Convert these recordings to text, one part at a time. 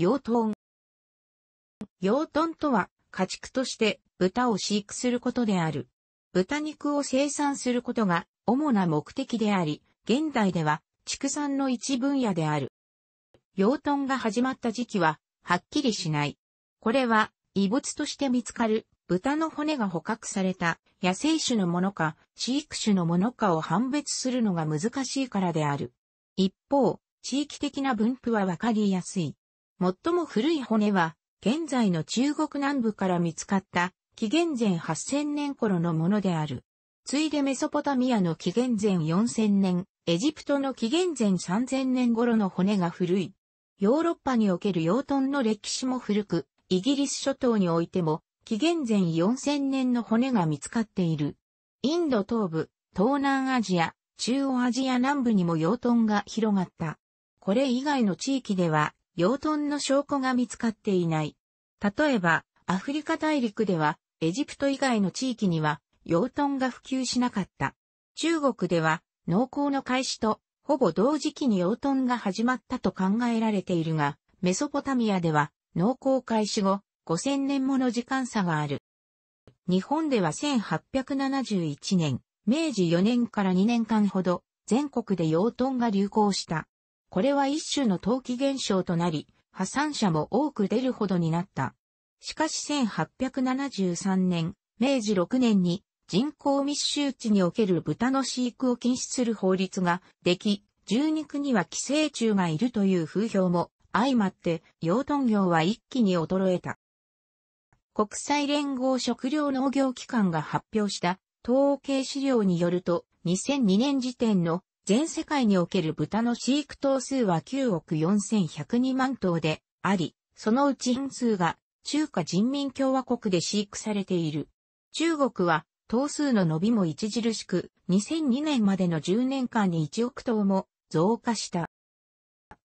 養豚。養豚とは、家畜として豚を飼育することである。豚肉を生産することが主な目的であり、現代では畜産の一分野である。養豚が始まった時期は、はっきりしない。これは、遺物として見つかる豚の骨が捕獲された野生種のものか飼育種のものかを判別するのが難しいからである。一方、地域的な分布はわかりやすい。最も古い骨は、現在の中国南部から見つかった、紀元前8000年頃のものである。ついでメソポタミアの紀元前4000年、エジプトの紀元前3000年頃の骨が古い。ヨーロッパにおける養豚の歴史も古く、イギリス諸島においても、紀元前4000年の骨が見つかっている。インド東部、東南アジア、中央アジア南部にも養豚が広がった。これ以外の地域では、養豚の証拠が見つかっていない。例えば、アフリカ大陸では、エジプト以外の地域には、養豚が普及しなかった。中国では、農耕の開始と、ほぼ同時期に養豚が始まったと考えられているが、メソポタミアでは、農耕開始後、5000年もの時間差がある。日本では1871年、明治4年から2年間ほど、全国で養豚が流行した。これは一種の陶器現象となり、破産者も多く出るほどになった。しかし1873年、明治6年に人口密集地における豚の飼育を禁止する法律ができ、獣肉には寄生虫がいるという風評も相まって養豚業は一気に衰えた。国際連合食料農業機関が発表した統計資料によると2002年時点の全世界における豚の飼育頭数は9億4102万頭であり、そのうち半数が中華人民共和国で飼育されている。中国は頭数の伸びも著しく、2002年までの10年間に1億頭も増加した。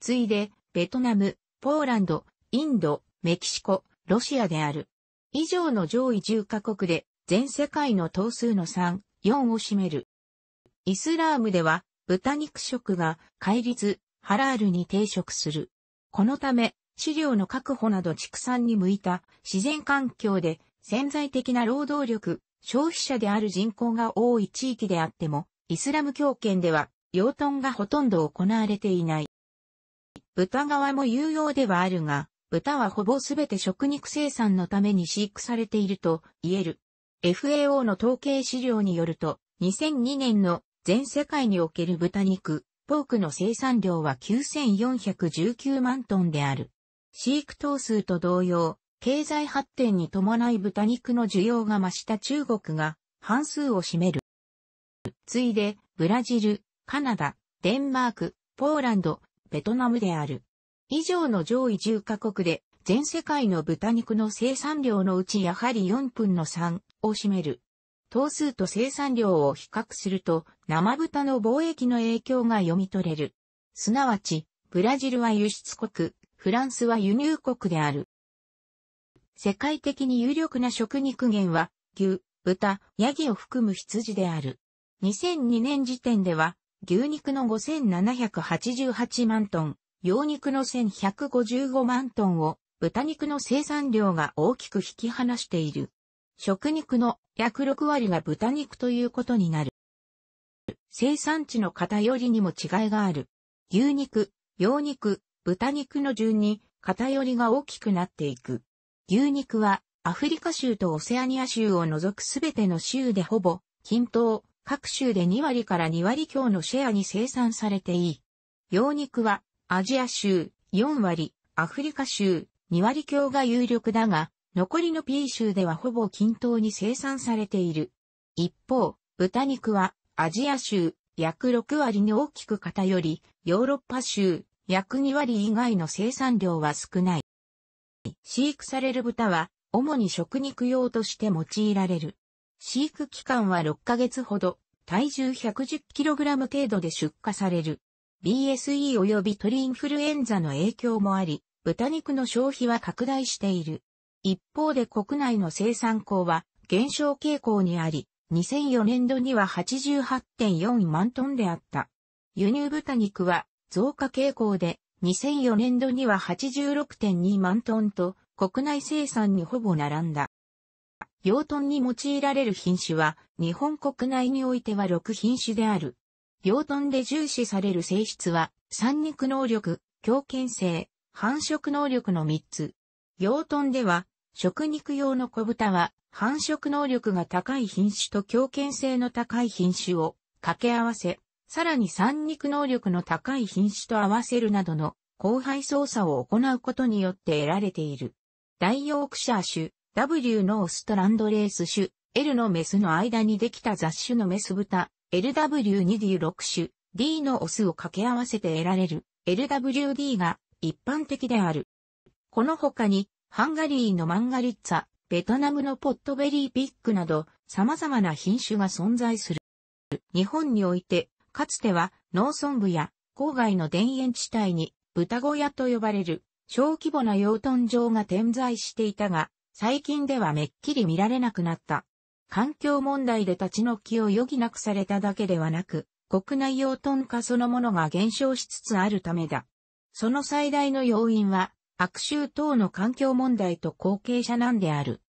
ついで、ベトナム、ポーランド、インド、メキシコ、ロシアである。以上の上位10カ国で全世界の頭数の3、4を占める。イスラームでは豚肉食が戒律、ハラールに抵触する。このため、飼料の確保など畜産に向いた自然環境で潜在的な労働力、消費者である人口が多い地域であっても、イスラム教圏では養豚がほとんど行われていない。豚側も有用ではあるが、豚はほぼすべて食肉生産のために飼育されていると言える。FAO の統計資料によると、2002年の全世界における豚肉、ポークの生産量は9419万トンである。飼育頭数と同様、経済発展に伴い豚肉の需要が増した中国が半数を占める。次いで、ブラジル、カナダ、デンマーク、ポーランド、ベトナムである。以上の上位10カ国で全世界の豚肉の生産量のうちやはり4分の3を占める。頭数と生産量を比較すると、生豚の貿易の影響が読み取れる。すなわち、ブラジルは輸出国、フランスは輸入国である。世界的に有力な食肉源は、牛、豚、ヤギを含む羊である。2002年時点では、牛肉の5788万トン、羊肉の1155万トンを、豚肉の生産量が大きく引き離している。食肉の約6割が豚肉ということになる。生産地の偏りにも違いがある。牛肉、羊肉、豚肉の順に偏りが大きくなっていく。牛肉はアフリカ州とオセアニア州を除くすべての州でほぼ均等、各州で2割から2割強のシェアに生産されていい。羊肉はアジア州4割、アフリカ州2割強が有力だが、残りの P 州ではほぼ均等に生産されている。一方、豚肉はアジア州約6割に大きく偏り、ヨーロッパ州約2割以外の生産量は少ない。飼育される豚は主に食肉用として用いられる。飼育期間は6ヶ月ほど、体重 110kg 程度で出荷される。BSE 及び鳥インフルエンザの影響もあり、豚肉の消費は拡大している。一方で国内の生産口は減少傾向にあり、2004年度には88.4万トンであった。輸入豚肉は増加傾向で、2004年度には86.2万トンと国内生産にほぼ並んだ。養豚に用いられる品種は日本国内においては6品種である。養豚で重視される性質は、産肉能力、強健性、繁殖能力の3つ。養豚では、食肉用の小豚は繁殖能力が高い品種と強権性の高い品種を掛け合わせ、さらに産肉能力の高い品種と合わせるなどの交配操作を行うことによって得られている。大ヨークシャー種、W のーストランドレース種、L のメスの間にできた雑種のメス豚、LW2D6 種、D のオスを掛け合わせて得られる、LWD が一般的である。この他に、ハンガリーのマンガリッツァ、ベトナムのポットベリーピックなど様々な品種が存在する。日本において、かつては農村部や郊外の田園地帯に豚小屋と呼ばれる小規模な養豚場が点在していたが、最近ではめっきり見られなくなった。環境問題で立ち退きを余儀なくされただけではなく、国内養豚化そのものが減少しつつあるためだ。その最大の要因は、悪臭等の環境問題と後継者なんである。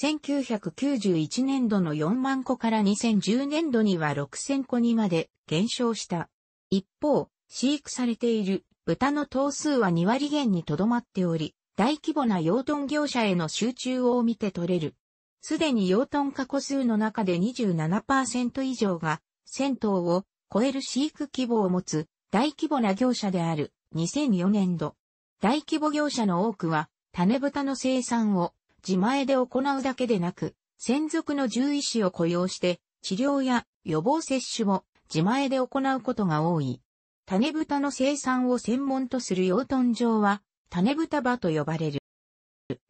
1991年度の4万個から2010年度には6000個にまで減少した。一方、飼育されている豚の頭数は2割減にとどまっており、大規模な養豚業者への集中を見て取れる。すでに養豚過去数の中で27%以上が1000頭を超える飼育規模を持つ大規模な業者である2004年度。大規模業者の多くは、種豚の生産を自前で行うだけでなく、専属の獣医師を雇用して、治療や予防接種も自前で行うことが多い。種豚の生産を専門とする養豚場は、種豚場と呼ばれる。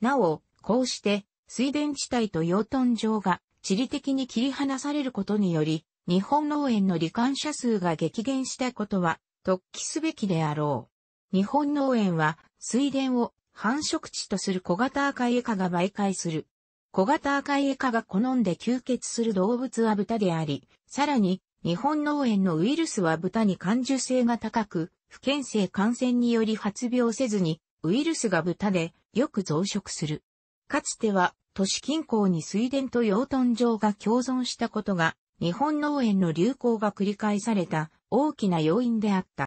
なお、こうして、水田地帯と養豚場が地理的に切り離されることにより、日本農園の罹患者数が激減したことは、突起すべきであろう。日本農園は水田を繁殖地とする小型赤いエカが媒介する。小型赤いエカが好んで吸血する動物は豚であり、さらに日本農園のウイルスは豚に感受性が高く、不健性感染により発病せずに、ウイルスが豚でよく増殖する。かつては都市近郊に水田と養豚場が共存したことが、日本農園の流行が繰り返された大きな要因であった。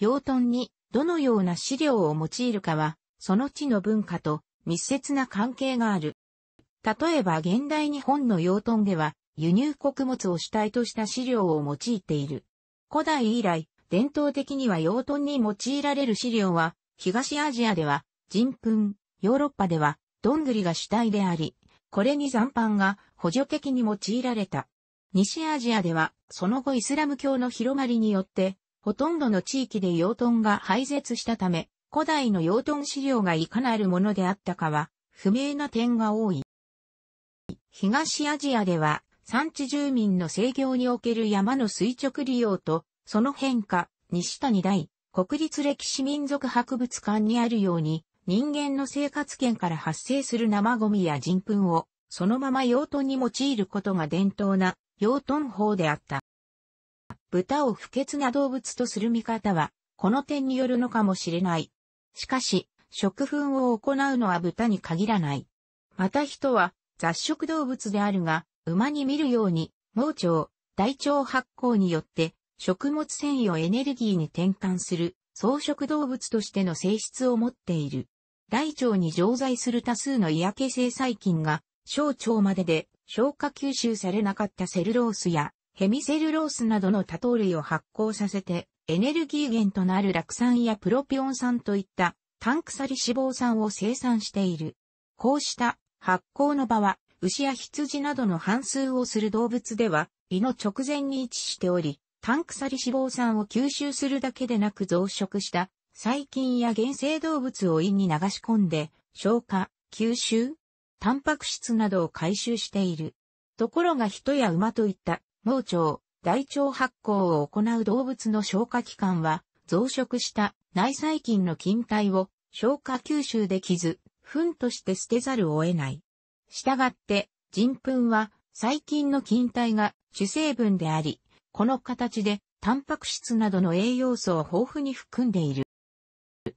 養豚にどのような資料を用いるかは、その地の文化と密接な関係がある。例えば現代日本の養豚では、輸入穀物を主体とした資料を用いている。古代以来、伝統的には養豚に用いられる資料は、東アジアでは人糞、ヨーロッパではどんぐりが主体であり、これに残飯が補助的に用いられた。西アジアでは、その後イスラム教の広まりによって、ほとんどの地域で養豚が廃絶したため、古代の養豚資料がいかなるものであったかは、不明な点が多い。東アジアでは、産地住民の制御における山の垂直利用と、その変化、西谷大、国立歴史民族博物館にあるように、人間の生活圏から発生する生ゴミや人糞を、そのまま養豚に用いることが伝統な養豚法であった。豚を不潔な動物とする見方は、この点によるのかもしれない。しかし、食粉を行うのは豚に限らない。また人は雑食動物であるが、馬に見るように、盲腸、大腸発酵によって、食物繊維をエネルギーに転換する、草食動物としての性質を持っている。大腸に常在する多数の嫌気性細菌が、小腸までで消化吸収されなかったセルロースやヘミセルロースなどの多糖類を発酵させて、エネルギー源となる酪酸やプロピオン酸といったサ鎖脂肪酸を生産している。こうした発酵の場は、牛や羊などの半数をする動物では、胃の直前に位置しており、サ鎖脂肪酸を吸収するだけでなく増殖した細菌や原生動物を胃に流し込んで、消化、吸収、タンパク質などを回収している。ところが人や馬といった盲腸、大腸発酵を行う動物の消化器官は、増殖した内細菌の菌体を消化吸収できず、糞として捨てざるを得ない。したがって、人糞は細菌の菌体が主成分であり、この形でタンパク質などの栄養素を豊富に含んでいる。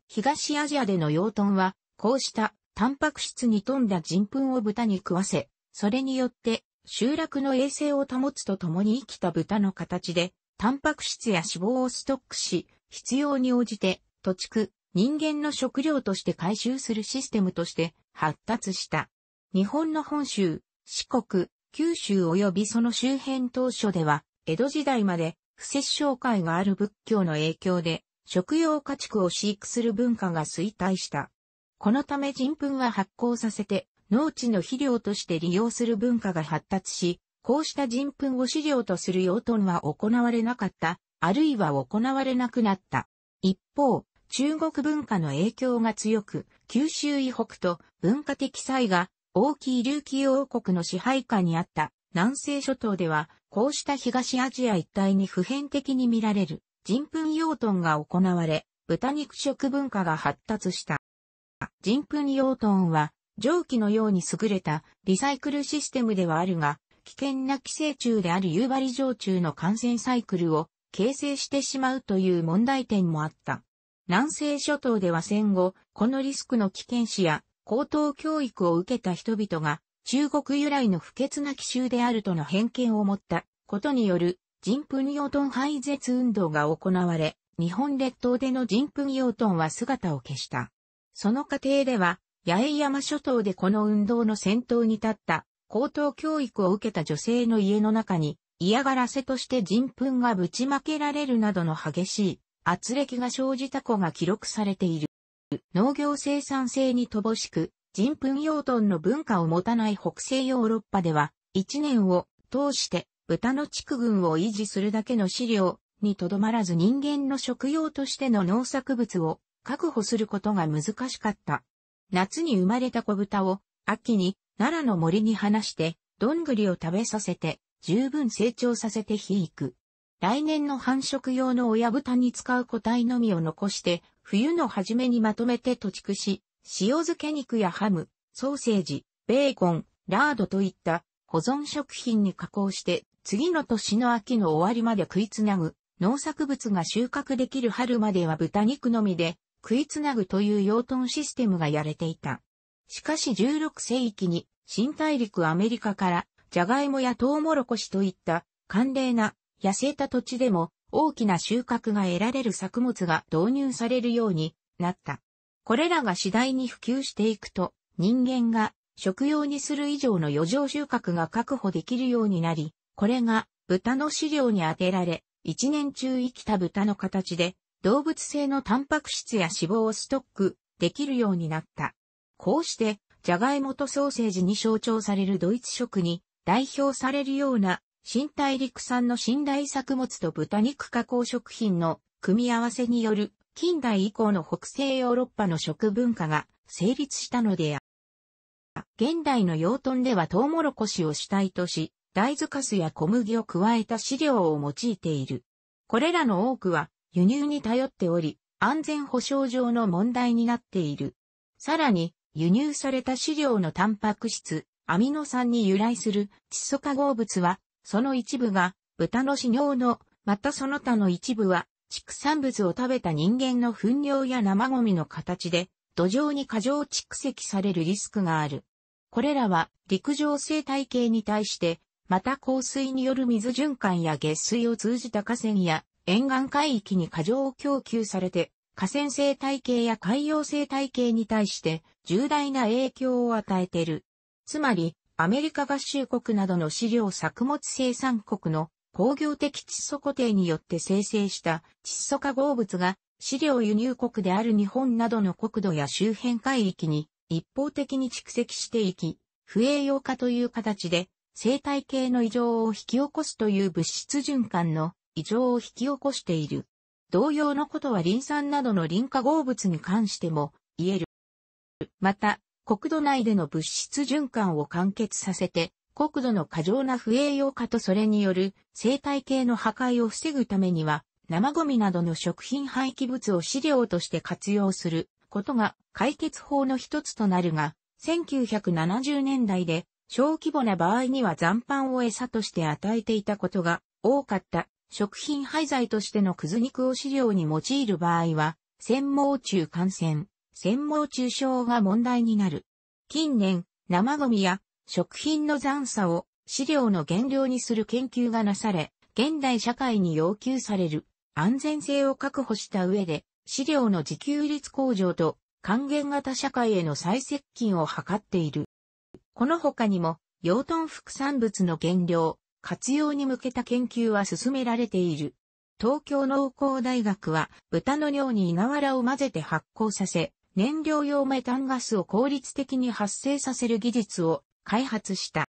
東アジアでの養豚は、こうしたタンパク質に富んだ人糞を豚に食わせ、それによって集落の衛生を保つとともに生きた豚の形で、タンパク質や脂肪をストックし、必要に応じて、土地区、人間の食料として回収するシステムとして発達した。日本の本州、四国、九州及びその周辺当初では、江戸時代まで不摂生会がある仏教の影響で、食用家畜を飼育する文化が衰退した。このため人糞は発酵させて、農地の肥料として利用する文化が発達し、こうした人糞を飼料とする養豚は行われなかった、あるいは行われなくなった。一方、中国文化の影響が強く、九州以北と文化的差異が大きい琉球王国の支配下にあった南西諸島では、こうした東アジア一帯に普遍的に見られる人糞養豚が行われ、豚肉食文化が発達した。人糞養豚は蒸気のように優れたリサイクルシステムではあるが、危険な寄生虫である夕張常虫の感染サイクルを形成してしまうという問題点もあった。南西諸島では戦後、このリスクの危険視や高等教育を受けた人々が中国由来の不潔な奇襲であるとの偏見を持ったことによる人糞養豚廃絶運動が行われ、日本列島での人糞養豚は姿を消した。その過程では、八重山諸島でこの運動の先頭に立った、高等教育を受けた女性の家の中に、嫌がらせとして人糞がぶちまけられるなどの激しい、圧力が生じた子が記録されている。農業生産性に乏しく、人糞養豚の文化を持たない北西ヨーロッパでは、一年を通して豚の畜群を維持するだけの飼料にとどまらず人間の食用としての農作物を確保することが難しかった。夏に生まれた子豚を、秋に奈良の森に放して、どんぐりを食べさせて、十分成長させて肥育。来年の繁殖用の親豚に使う個体のみを残して、冬の初めにまとめて土畜し、塩漬け肉やハム、ソーセージ、ベーコン、ラードといった保存食品に加工して、次の年の秋の終わりまで食いつなぐ、農作物が収穫できる春までは豚肉のみで、食いつなぐという養豚システムがやれていた。しかし16世紀に新大陸アメリカからジャガイモやトウモロコシといった寒冷な痩せた土地でも大きな収穫が得られる作物が導入されるようになった。これらが次第に普及していくと人間が食用にする以上の余剰収穫が確保できるようになり、これが豚の飼料に当てられ、一年中生きた豚の形で動物性のタンパク質や脂肪をストックできるようになった。こうして、ジャガイモとソーセージに象徴されるドイツ食に代表されるような新大陸産の信頼作物と豚肉加工食品の組み合わせによる近代以降の北西ヨーロッパの食文化が成立したのであ現代の養豚ではトウモロコシを主体とし、大豆粕や小麦を加えた飼料を用いている。これらの多くは輸入に頼っており、安全保障上の問題になっている。さらに、輸入された飼料のタンパク質、アミノ酸に由来する窒素化合物は、その一部が豚の飼料の、またその他の一部は、畜産物を食べた人間の糞尿や生ゴミの形で、土壌に過剰蓄積されるリスクがある。これらは陸上生態系に対して、また降水による水循環や下水を通じた河川や沿岸海域に過剰供給されて、河川生態系や海洋生態系に対して重大な影響を与えている。つまり、アメリカ合衆国などの飼料作物生産国の工業的窒素固定によって生成した窒素化合物が飼料輸入国である日本などの国土や周辺海域に一方的に蓄積していき、不栄養化という形で生態系の異常を引き起こすという物質循環の異常を引き起こしている。同様のことはリン酸などのリン化合物に関しても言える。また、国土内での物質循環を完結させて、国土の過剰な不栄養化とそれによる生態系の破壊を防ぐためには、生ゴミなどの食品廃棄物を飼料として活用することが解決法の一つとなるが、1970年代で小規模な場合には残飯を餌として与えていたことが多かった食品廃材としてのクズ肉を飼料に用いる場合は、繊毛虫感染、繊毛虫症が問題になる。近年、生ゴミや食品の残差を飼料の原料にする研究がなされ、現代社会に要求される安全性を確保した上で、飼料の自給率向上と還元型社会への再接近を図っている。この他にも、養豚副産物の原料、活用に向けた研究は進められている。東京農工大学は豚の尿に稲わらを混ぜて発酵させ、燃料用メタンガスを効率的に発生させる技術を開発した。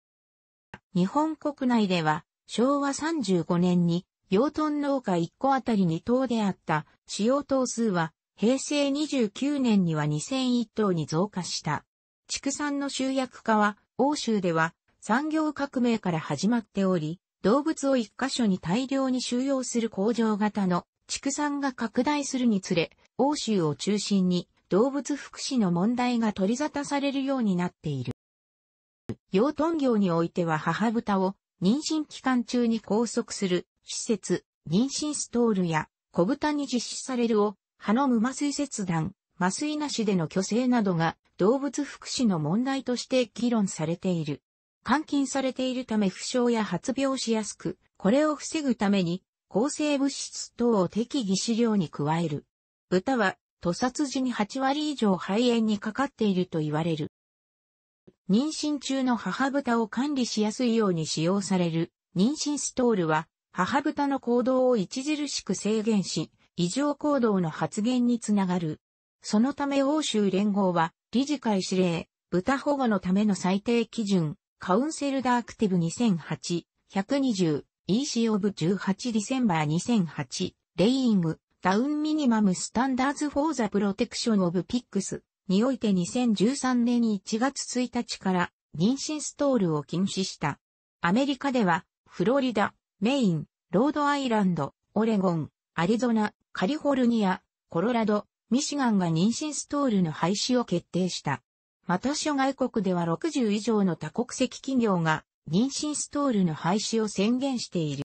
日本国内では昭和35年に養豚農家1個あたり2頭であった使用頭数は平成29年には2001頭に増加した。畜産の集約化は欧州では産業革命から始まっており、動物を一箇所に大量に収容する工場型の畜産が拡大するにつれ、欧州を中心に動物福祉の問題が取り沙汰されるようになっている。養豚業においては母豚を妊娠期間中に拘束する施設、妊娠ストールや小豚に実施されるを、歯の無麻酔切断、麻酔なしでの虚勢などが動物福祉の問題として議論されている。監禁されているため負傷や発病しやすく、これを防ぐために、抗生物質等を適宜飼料に加える。豚は、屠殺時に8割以上肺炎にかかっていると言われる。妊娠中の母豚を管理しやすいように使用される妊娠ストールは母豚の行動を著しく制限し、異常行動の発現につながる。そのため欧州連合は理事会指令、豚保護のための最低基準、カウンセルダークティブ2008、120、EC オブ18ディセンバー2008、レイング、ダウンミニマムスタンダーズフォーザプロテクションオブピックスにおいて2013年1月1日から妊娠ストールを禁止した。アメリカでは、フロリダ、メイン、ロードアイランド、オレゴン、アリゾナ、カリフォルニア、コロラド、ミシガンが妊娠ストールの廃止を決定した。また諸外国では60以上の多国籍企業が妊娠ストールの廃止を宣言している。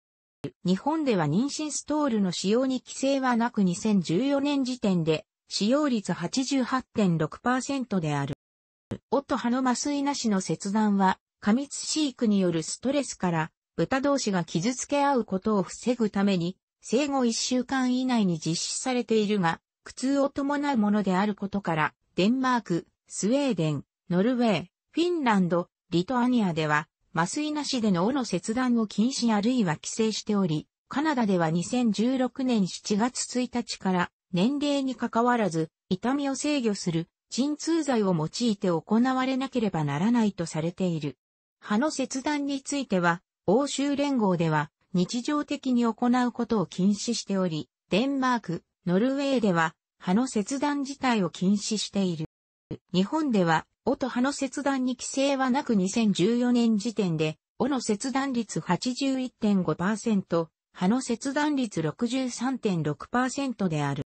日本では妊娠ストールの使用に規制はなく2014年時点で使用率88.6%である。夫ハの麻酔なしの切断は過密飼育によるストレスから豚同士が傷つけ合うことを防ぐために生後1週間以内に実施されているが苦痛を伴うものであることからデンマーク、スウェーデン、ノルウェー、フィンランド、リトアニアでは、麻酔なしでの尾の切断を禁止あるいは規制しており、カナダでは2016年7月1日から年齢に関わらず痛みを制御する鎮痛剤を用いて行われなければならないとされている。歯の切断については欧州連合では日常的に行うことを禁止しており、デンマーク、ノルウェーでは歯の切断自体を禁止している。日本では、尾と葉の切断に規制はなく2014年時点で、尾の切断率81.5%、葉の切断率63.6%である。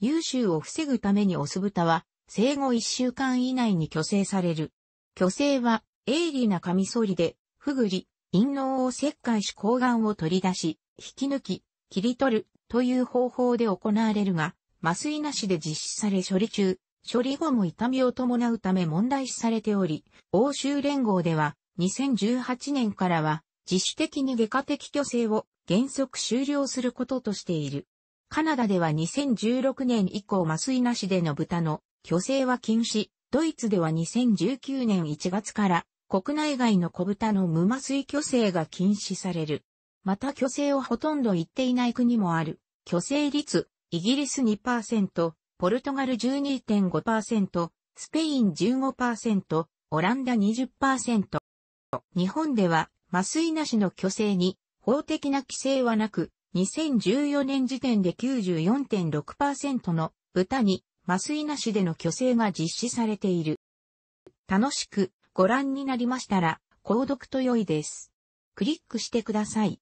優秀を防ぐためにオス豚は、生後1週間以内に去勢される。去勢は、鋭利なカミソリで、ふぐり、陰嚢を切開し抗がんを取り出し、引き抜き、切り取るという方法で行われるが、麻酔なしで実施され処理中、処理後も痛みを伴うため問題視されており、欧州連合では2018年からは自主的に外科的虚勢を原則終了することとしている。カナダでは2016年以降麻酔なしでの豚の虚勢は禁止、ドイツでは2019年1月から国内外の小豚の無麻酔虚勢が禁止される。また虚勢をほとんど言っていない国もある。虚勢率、イギリス2%、ポルトガル12.5%、スペイン15%、オランダ20%。日本では麻酔なしの虚勢に法的な規制はなく、2014年時点で94.6%の豚に麻酔なしでの虚勢が実施されている。楽しくご覧になりましたら、購読と良いです。クリックしてください。